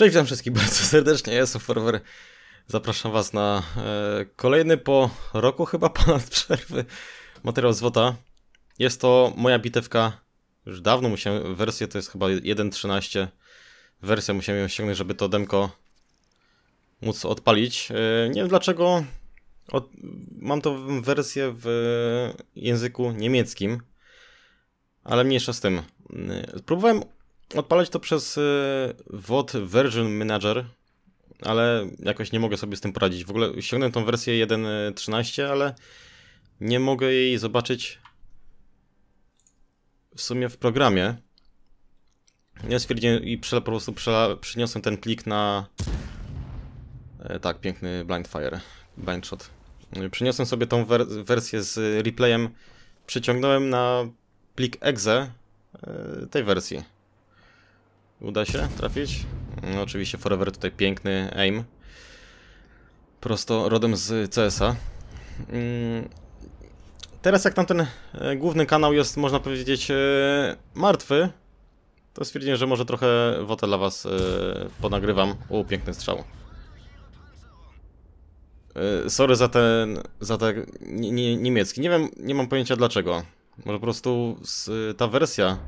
Cześć, witam wszystkich bardzo serdecznie, ja jestem Forever. Zapraszam Was na e, kolejny po roku chyba ponad przerwy materiał z WOTA. Jest to moja bitewka, już dawno musiałem, wersję to jest chyba 1.13. Wersja musiałem ją ściągnąć, żeby to demko móc odpalić. E, nie wiem dlaczego od, mam to wersję w języku niemieckim, ale mniejsza z tym. E, próbowałem odpalać to przez WOD y, Version Manager, ale jakoś nie mogę sobie z tym poradzić. W ogóle ściągnąłem tą wersję 1.13, ale nie mogę jej zobaczyć w sumie w programie. Ja stwierdziłem i po prostu przyniosłem ten plik na... E, tak, piękny blind fire, blind shot. Przyniosłem sobie tą wer wersję z replayem, przyciągnąłem na plik exe e, tej wersji. Uda się trafić? No, oczywiście Forever tutaj piękny aim. Prosto rodem z csa mm, Teraz jak tamten e, główny kanał jest, można powiedzieć, e, martwy, to stwierdziłem, że może trochę wotę dla was e, ponagrywam. U, piękny strzał. Sorry za ten, za ten niemiecki. Nie wiem, nie mam pojęcia dlaczego. Może po prostu ta wersja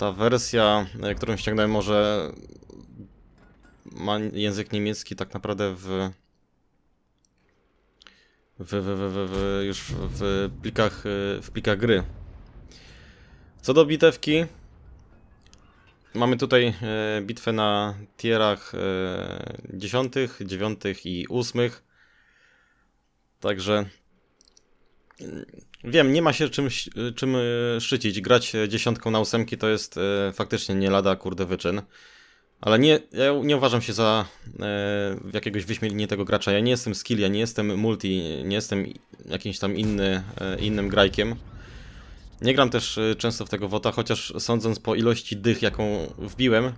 ta wersja, e, którą ściągnąłem, może ma język niemiecki tak naprawdę w w, w, w, w, już w plikach, e, w plikach gry. Co do bitewki, mamy tutaj e, bitwę na tierach e, 10, 9 i 8. Także Wiem, nie ma się czym, czym e, szczycić. Grać dziesiątką na ósemki to jest e, faktycznie nie lada kurde wyczyn. Ale nie, ja nie uważam się za e, jakiegoś wyśmienitego gracza. Ja nie jestem skill, ja nie jestem multi, nie jestem jakimś tam inny, e, innym grajkiem. Nie gram też e, często w tego WOTA, chociaż sądząc po ilości dych, jaką wbiłem,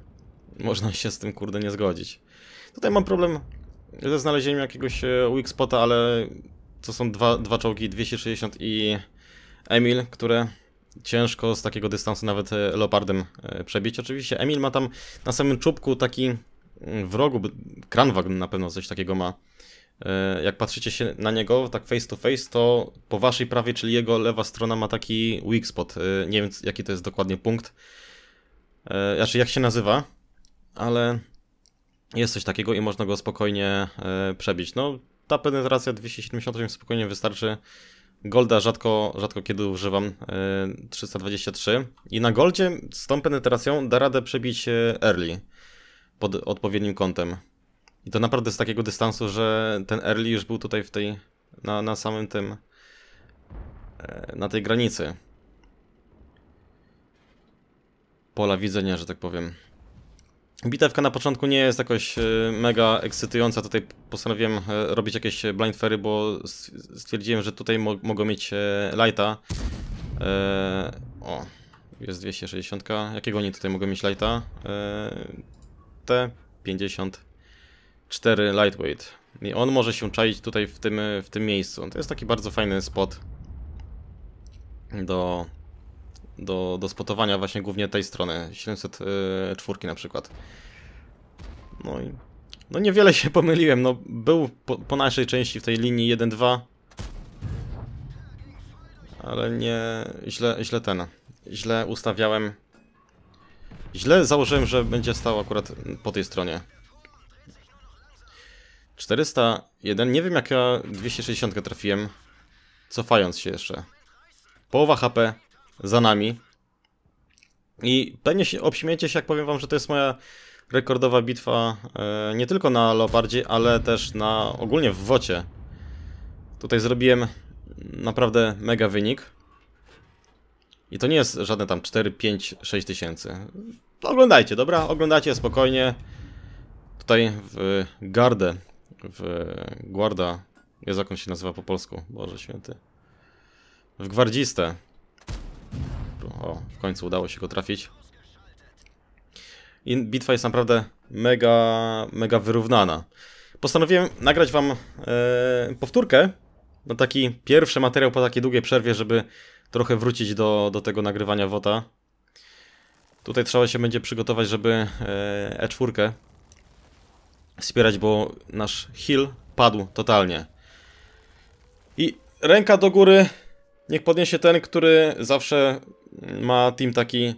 można się z tym kurde nie zgodzić. Tutaj mam problem ze znalezieniem jakiegoś e, weak spota, ale to są dwa, dwa czołgi 260 i Emil, które ciężko z takiego dystansu nawet e, Leopardem e, przebić. Oczywiście Emil ma tam na samym czubku taki mm, w rogu, na pewno coś takiego ma. E, jak patrzycie się na niego tak face to face, to po waszej prawie czyli jego lewa strona ma taki weak spot. Nie wiem jaki to jest dokładnie punkt. Znaczy jak się nazywa, ale jest coś takiego i można go spokojnie przebić. No ta penetracja 278 spokojnie wystarczy. Golda rzadko, rzadko kiedy używam, 323. E, I na Goldzie z tą penetracją da radę przebić e, early pod odpowiednim kątem. I to naprawdę z takiego dystansu, że ten early już był tutaj w tej, na, na samym tym, e, na tej granicy. Pola widzenia, że tak powiem. Bitewka na początku nie jest jakoś e, mega ekscytująca, tutaj postanowiłem e, robić jakieś e, blindfery, bo stwierdziłem, że tutaj mo mogą mieć lighta. Eee, o, jest 260, jakiego oni tutaj mogą mieć lighta? Eee, T54 lightweight. I on może się czaić tutaj w tym, w tym miejscu. To jest taki bardzo fajny spot do do, do spotowania właśnie głównie tej strony, 704 na przykład. No i no niewiele się pomyliłem, no był po, po naszej części w tej linii 1-2 Ale nie, źle, źle ten, źle ustawiałem Źle założyłem, że będzie stał akurat po tej stronie 401, nie wiem jak ja 260 trafiłem Cofając się jeszcze Połowa HP za nami. I pewnie się obśmiecie się, jak powiem wam, że to jest moja rekordowa bitwa e, nie tylko na Leopardzie, ale też na ogólnie w Wocie. Tutaj zrobiłem naprawdę mega wynik. I to nie jest żadne tam 4, 5, 6 tysięcy. Oglądajcie, dobra? Oglądajcie spokojnie. Tutaj w Gardę, w Guarda, jest jak on się nazywa po polsku, Boże Święty. W Gwardzistę o, w końcu udało się go trafić. I bitwa jest naprawdę mega, mega wyrównana. Postanowiłem nagrać wam e, powtórkę na taki pierwszy materiał po takiej długiej przerwie, żeby trochę wrócić do, do tego nagrywania WOTA. Tutaj trzeba się będzie przygotować, żeby e, E4 wspierać, bo nasz heal padł totalnie. I ręka do góry niech podniesie ten, który zawsze ma team taki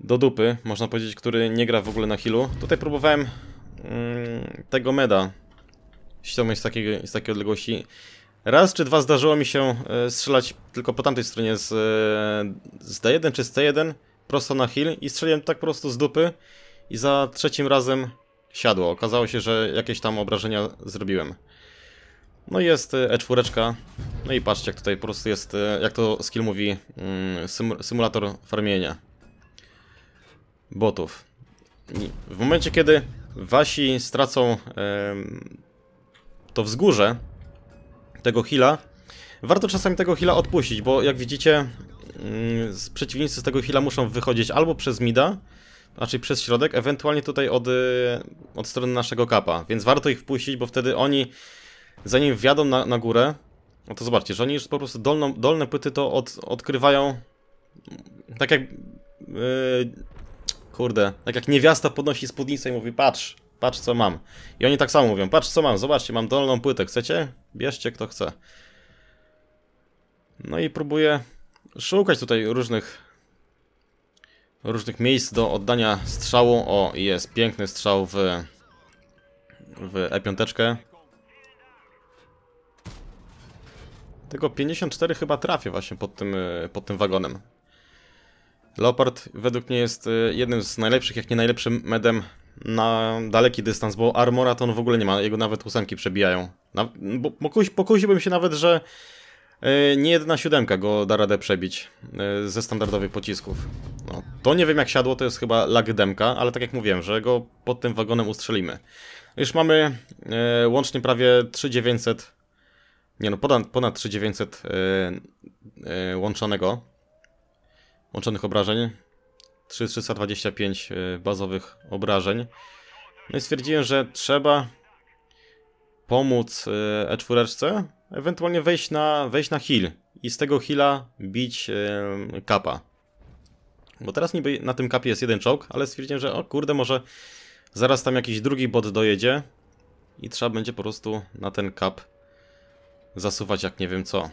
do dupy, można powiedzieć, który nie gra w ogóle na healu. Tutaj próbowałem mm, tego meda ściągnąć z takiej, z takiej odległości. Raz czy dwa zdarzyło mi się e, strzelać tylko po tamtej stronie z, e, z D1 czy z C1 prosto na hill i strzeliłem tak po prostu z dupy i za trzecim razem siadło. Okazało się, że jakieś tam obrażenia zrobiłem. No i jest y, E4, no i patrzcie jak tutaj po prostu jest, y, jak to skill mówi, mm, symulator farmienia botów. W momencie kiedy wasi stracą to wzgórze tego hila, warto czasami tego hila odpuścić, bo jak widzicie mm, przeciwnicy z tego hila muszą wychodzić albo przez mida, raczej przez środek, ewentualnie tutaj od, y, od strony naszego kapa, więc warto ich wpuścić, bo wtedy oni zanim wjadą na, na górę, no to zobaczcie, że oni już po prostu dolną, dolne płyty to od, odkrywają tak jak... Yy, kurde, tak jak niewiasta podnosi spódnicę i mówi patrz, patrz co mam. I oni tak samo mówią, patrz co mam, zobaczcie, mam dolną płytę, chcecie? Bierzcie kto chce. No i próbuję szukać tutaj różnych różnych miejsc do oddania strzału. O, jest piękny strzał w, w E5. Tego 54 chyba trafię właśnie pod tym, e, pod tym wagonem. Leopard według mnie jest e, jednym z najlepszych, jak nie najlepszym medem na daleki dystans, bo armora to on w ogóle nie ma, jego nawet ósemki przebijają. Na, bo, pokusi, pokusiłbym się nawet, że e, nie jedna siódemka go da radę przebić ze standardowych pocisków. No, to nie wiem jak siadło, to jest chyba lag demka, ale tak jak mówiłem, że go pod tym wagonem ustrzelimy. Już mamy łącznie prawie 3900 nie no, ponad, ponad 3900 yy, yy, łączonego, łączonych obrażeń, 3325 yy, e, bazowych obrażeń. No i stwierdziłem, że trzeba pomóc E4, ewentualnie wejść na, wejść na heal i z tego heala bić e, kapa. Bo teraz niby na tym kapie jest jeden czołg, ale stwierdziłem, że o kurde, może zaraz tam jakiś drugi bot dojedzie i trzeba będzie po prostu na ten kap zasuwać jak nie wiem co.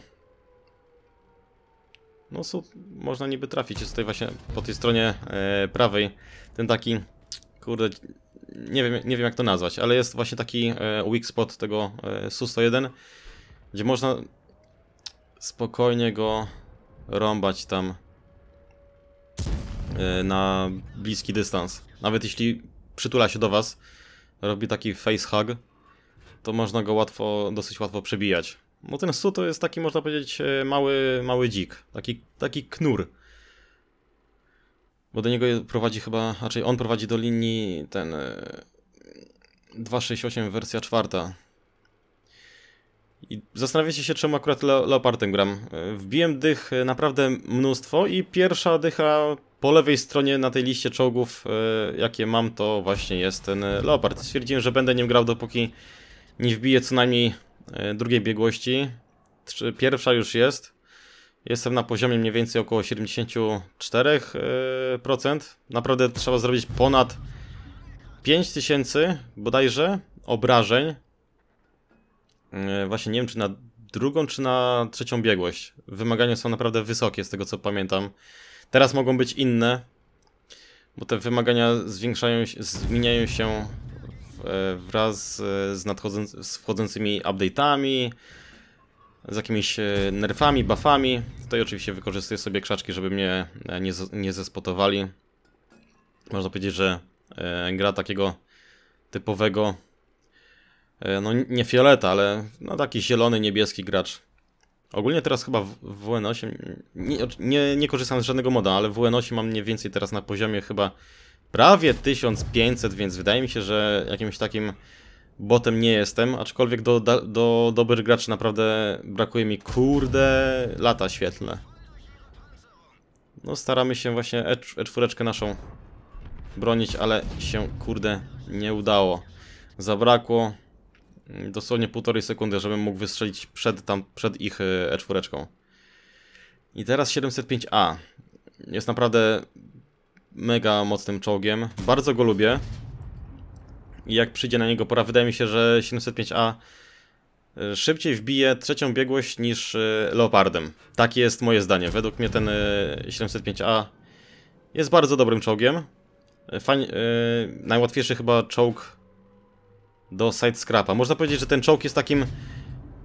No su można niby trafić, jest tutaj właśnie po tej stronie e, prawej ten taki, kurde, nie wiem, nie wiem jak to nazwać, ale jest właśnie taki e, weak spot tego e, SU-101, gdzie można spokojnie go rąbać tam e, na bliski dystans. Nawet jeśli przytula się do was, robi taki face hug, to można go łatwo, dosyć łatwo przebijać. Bo ten Su to jest taki, można powiedzieć, e, mały, mały dzik. Taki, taki knur. Bo do niego prowadzi chyba, raczej on prowadzi do linii ten 2.6.8 e, wersja czwarta. I zastanawiacie się, czemu akurat le Leopardem gram. E, wbiłem dych naprawdę mnóstwo i pierwsza dycha po lewej stronie na tej liście czołgów, jakie mam, to właśnie jest ten Leopard. Stwierdziłem, że będę nim grał, dopóki nie wbiję co najmniej E, drugiej biegłości. Pierwsza już jest. Jestem na poziomie mniej więcej około 74%. E, naprawdę trzeba zrobić ponad 5000 bodajże obrażeń. E, właśnie nie wiem czy na drugą czy na trzecią biegłość. Wymagania są naprawdę wysokie z tego co pamiętam. Teraz mogą być inne, bo te wymagania zwiększają się, zmieniają się E, wraz e, z, nadchodząc, z wchodzącymi update'ami, z jakimiś e, nerfami, buffami. Tutaj oczywiście wykorzystuję sobie krzaczki, żeby mnie nie, nie zespotowali. Można powiedzieć, że gra takiego typowego, no nie fioleta, ale no taki zielony, niebieski gracz. Ogólnie teraz chyba w WN8, nie, nie, nie korzystam z żadnego moda, ale w WN8 mam mniej więcej teraz na poziomie chyba prawie 1500, więc wydaje mi się, że jakimś takim botem nie jestem, aczkolwiek do, do, do dobrych graczy naprawdę brakuje mi kurde lata świetlne. No staramy się właśnie e, e naszą bronić, ale się kurde nie udało. Zabrakło dosłownie półtorej sekundy, żebym mógł wystrzelić przed, tam, przed ich E4. I teraz 705A. Jest naprawdę mega mocnym czołgiem. Bardzo go lubię. I jak przyjdzie na niego pora, wydaje mi się, że 705A e, szybciej wbije trzecią biegłość niż e, Leopardem. Takie jest moje zdanie. Według mnie ten 705A e, jest bardzo dobrym czołgiem. yy, najłatwiejszy chyba czołg do side scrapa. Można powiedzieć, że ten czołg jest takim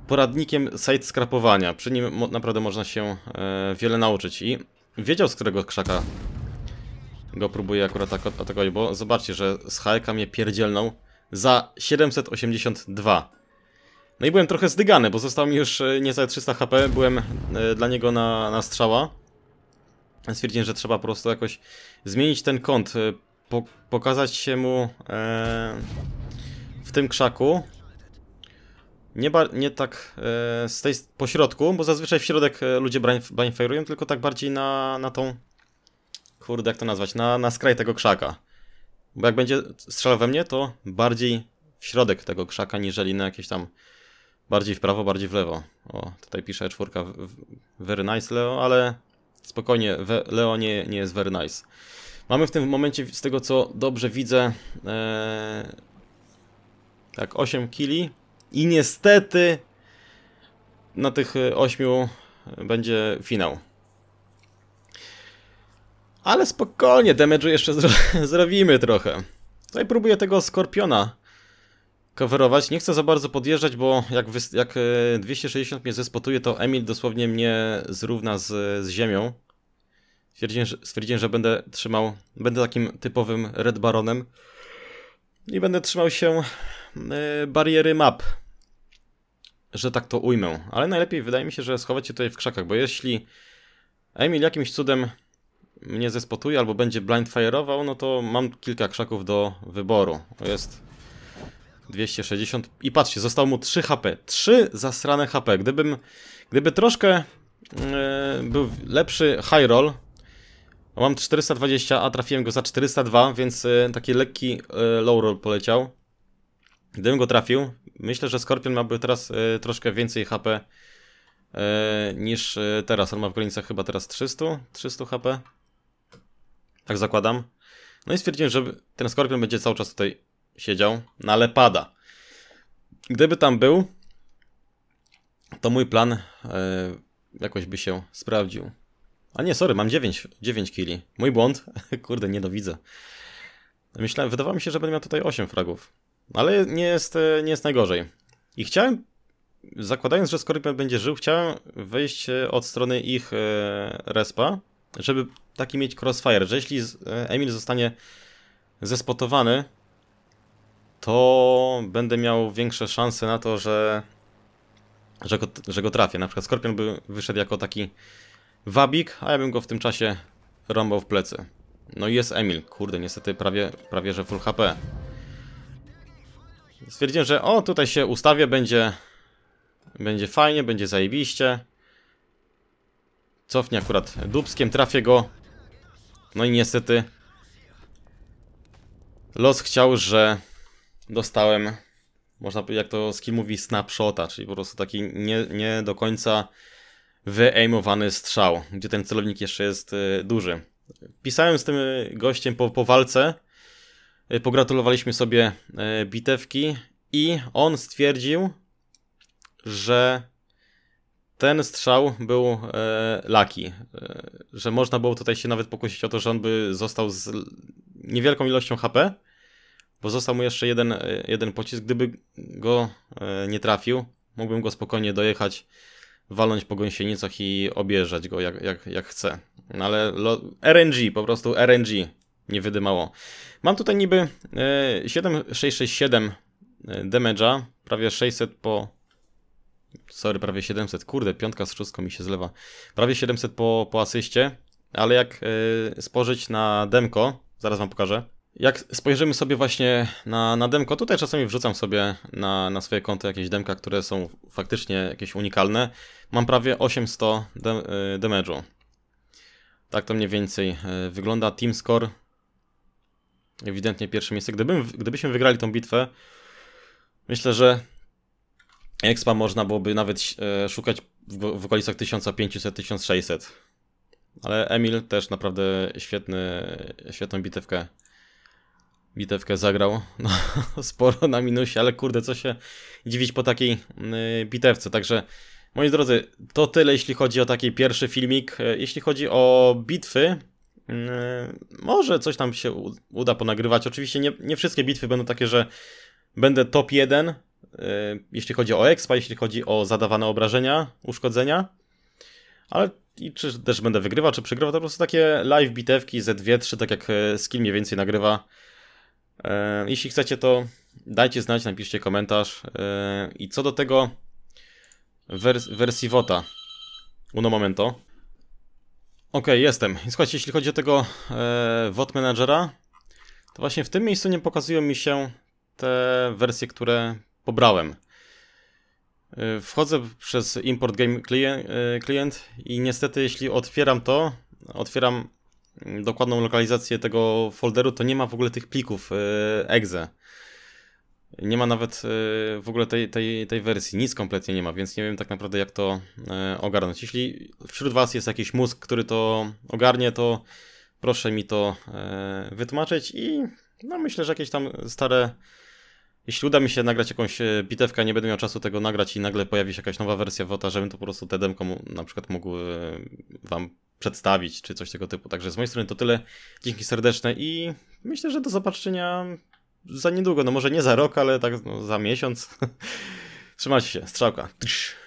poradnikiem side scrapowania. Przy nim naprawdę można się yy, wiele nauczyć. I wiedział, z którego krzaka go próbuję akurat tak atakować, bo zobaczcie, że z HK mnie pierdzielną za 782. No i byłem trochę zdygany, bo został mi już e, niecałe 300 HP, byłem e, dla niego na, na strzała. Stwierdziłem, że trzeba po prostu jakoś zmienić ten kąt, e, po, pokazać się mu w tym krzaku. Nie, nie tak po z tej pośrodku, bo zazwyczaj w środek ludzie brainfajrują, tylko tak bardziej na, na tą kurde, jak to nazwać, na, na skraj tego krzaka. Bo jak będzie strzelał we mnie, to bardziej w środek tego krzaka, niżeli na jakieś tam bardziej w prawo, bardziej w lewo. O, tutaj pisze czwórka, very nice Leo, ale spokojnie, Leo nie, nie jest very nice. Mamy w tym momencie, z tego co dobrze widzę, e, tak, 8 kili i niestety na tych 8 będzie finał. Ale spokojnie, damage'u jeszcze zro zrobimy trochę. Tutaj próbuję tego Skorpiona coverować. Nie chcę za bardzo podjeżdżać, bo jak, jak 260 e, mnie zespotuje, to Emil dosłownie mnie zrówna z, z ziemią. Stwierdziłem że, stwierdziłem, że będę trzymał, będę takim typowym Red Baronem i będę trzymał się y, bariery map, że tak to ujmę. Ale najlepiej wydaje mi się, że schować się tutaj w krzakach, bo jeśli Emil jakimś cudem mnie zespotuje albo będzie blindfire'ował, no to mam kilka krzaków do wyboru. Jest 260 i patrzcie, zostało mu 3 HP. 3 zasrane HP. Gdybym, gdyby troszkę yy, był lepszy high roll, mam 420, a trafiłem go za 402, więc yy, taki lekki yy, low roll poleciał. Gdybym go trafił, myślę, że Skorpion miałby teraz troszkę więcej HP niż teraz. On ma w granicach chyba teraz 300, 300 HP. Tak zakładam. No i stwierdziłem, że ten skorpion będzie cały czas tutaj siedział, no ale pada. Gdyby tam był, to mój plan e, jakoś by się sprawdził. A nie, sorry, mam 9, 9 kili. Mój błąd. Kurde, niedowidzę. Myślałem, wydawało mi się, że będę miał tutaj 8 fragów. Ale nie jest, e, nie jest najgorzej. I chciałem, zakładając, że Skorpion będzie żył, chciałem wyjść e, od strony ich respa, żeby taki mieć crossfire, że jeśli e, Emil zostanie zespotowany, to będę miał większe szanse na to, że, że, go, że go trafię. Na przykład Skorpion by wyszedł jako taki wabik, a ja bym go w tym czasie rąbał w plecy. No i jest Emil. Kurde, niestety prawie, prawie że full HP. Stwierdziłem, że o, tutaj się ustawię, będzie, będzie fajnie, będzie zajebiście. Cofnie akurat dubskiem, trafię go, no i niestety los chciał, że dostałem, można powiedzieć, jak to skill mówi, snapshota, czyli po prostu taki nie, nie do końca wyaimowany strzał, gdzie ten celownik jeszcze jest y, duży. Pisałem z tym y, gościem po, po walce, y, pogratulowaliśmy sobie bitewki i on stwierdził, że ten strzał był e, laki, e, że można było tutaj się nawet pokusić o to, że on by został z niewielką ilością HP, bo został mu jeszcze jeden, e, jeden pocisk. Gdyby go e, nie trafił, mógłbym go spokojnie dojechać, walnąć po gąsienicach i objeżdżać go jak, jak, jak chcę. No ale lo, RNG, po prostu RNG nie wydymało. Mam tutaj niby e, 7667 e, damage'a, prawie 600 po Sorry, prawie 700. Kurde, piątka z szóstką mi się zlewa. Prawie 700 po, po asyście, ale jak e, spojrzeć na demko, zaraz wam pokażę. Jak spojrzymy sobie właśnie na, na demko, tutaj czasami wrzucam sobie na, na swoje konto jakieś demka, które są faktycznie jakieś unikalne. Mam prawie 800 de, e, damage'u. Tak to mniej więcej e, wygląda. Team score ewidentnie pierwsze miejsce. Gdybym, gdybyśmy wygrali tą bitwę, myślę, że Expa można byłoby nawet e, szukać w, okolicach 1500-1600. Ale Emil też naprawdę świetny, świetną bitewkę bitewkę zagrał. No, sporo na minusie, ale kurde, co się dziwić po takiej mm, e, bitewce. Także, moi drodzy, to tyle, jeśli chodzi o taki pierwszy filmik. E, jeśli chodzi o bitwy, mm, może coś tam się uda ponagrywać. Oczywiście nie, nie wszystkie bitwy będą takie, że będę top 1, E, jeśli chodzi o expa, jeśli chodzi o zadawane obrażenia, uszkodzenia. Ale i czy też będę wygrywał, czy przegrywał, to po prostu takie live bitewki ze 2-3, tak jak skill e, mniej więcej nagrywa. E, jeśli chcecie, to dajcie znać, napiszcie komentarz. I co do tego wers WOTA. Uno momento. Okej, okay, jestem. Słuchajcie, jeśli chodzi o tego WOT VOT Managera, to właśnie w tym miejscu nie pokazują mi się te wersje, które pobrałem. Y, wchodzę przez import game y, client i niestety jeśli otwieram to, otwieram mm, dokładną lokalizację tego folderu, to nie ma w ogóle tych plików y, exe. Nie ma nawet w ogóle tej, tej, tej wersji, nic kompletnie nie ma, więc nie wiem tak naprawdę jak to ogarnąć. Jeśli wśród Was jest jakiś mózg, który to ogarnie, to proszę mi to wytłumaczyć i no myślę, że jakieś tam stare jeśli uda mi się nagrać jakąś e, bitewkę, nie będę miał czasu tego nagrać i nagle pojawi się jakaś nowa wersja WOTA, żebym to po prostu te demko na przykład mógł e, wam przedstawić, czy coś tego typu. Także z mojej strony to tyle. Dzięki serdeczne i myślę, że do zobaczenia za niedługo. No może nie za rok, ale tak no, za miesiąc. Trzymajcie się. Strzałka.